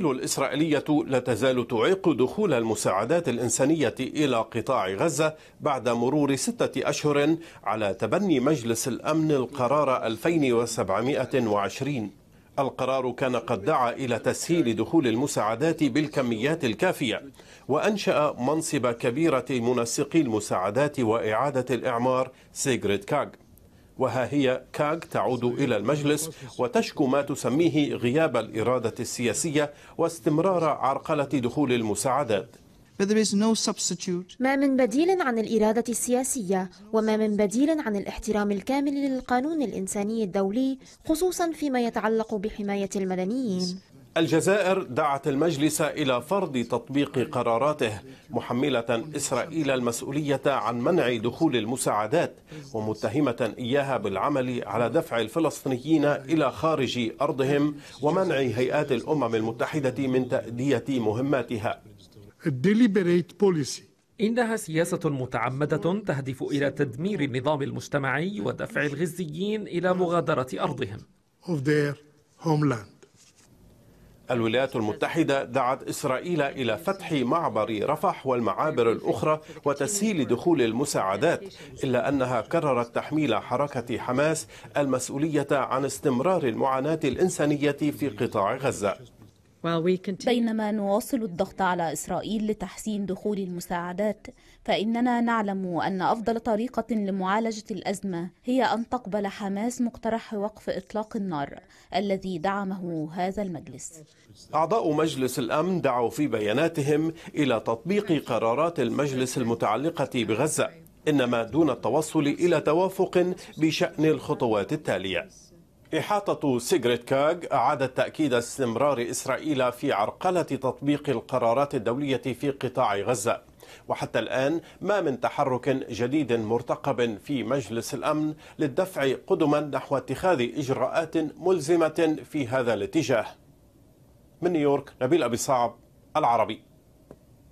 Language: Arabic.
الإسرائيلية لا تزال تعيق دخول المساعدات الإنسانية إلى قطاع غزة بعد مرور ستة أشهر على تبني مجلس الأمن القرار 2720 القرار كان قد دعا إلى تسهيل دخول المساعدات بالكميات الكافية وأنشأ منصب كبيرة منسقي المساعدات وإعادة الإعمار سيغريد كاغ وها هي كاغ تعود إلى المجلس وتشكو ما تسميه غياب الإرادة السياسية واستمرار عرقلة دخول المساعدات ما من بديل عن الإرادة السياسية وما من بديل عن الاحترام الكامل للقانون الإنساني الدولي خصوصا فيما يتعلق بحماية المدنيين الجزائر دعت المجلس إلى فرض تطبيق قراراته محملة إسرائيل المسؤولية عن منع دخول المساعدات ومتهمة إياها بالعمل على دفع الفلسطينيين إلى خارج أرضهم ومنع هيئات الأمم المتحدة من تأدية مهماتها إنها سياسة متعمدة تهدف إلى تدمير النظام المجتمعي ودفع الغزيين إلى مغادرة أرضهم. of their homeland. الولايات المتحدة دعت إسرائيل إلى فتح معبر رفح والمعابر الأخرى وتسهيل دخول المساعدات إلا أنها كررت تحميل حركة حماس المسؤولية عن استمرار المعاناة الإنسانية في قطاع غزة بينما نواصل الضغط على إسرائيل لتحسين دخول المساعدات فإننا نعلم أن أفضل طريقة لمعالجة الأزمة هي أن تقبل حماس مقترح وقف إطلاق النار الذي دعمه هذا المجلس أعضاء مجلس الأمن دعوا في بياناتهم إلى تطبيق قرارات المجلس المتعلقة بغزة إنما دون التوصل إلى توافق بشأن الخطوات التالية إحاطة سيجريت كاغ أعادت تأكيد استمرار إسرائيل في عرقلة تطبيق القرارات الدولية في قطاع غزة وحتى الآن ما من تحرك جديد مرتقب في مجلس الأمن للدفع قدما نحو اتخاذ إجراءات ملزمة في هذا الاتجاه من نيويورك نبيل أبي صعب العربي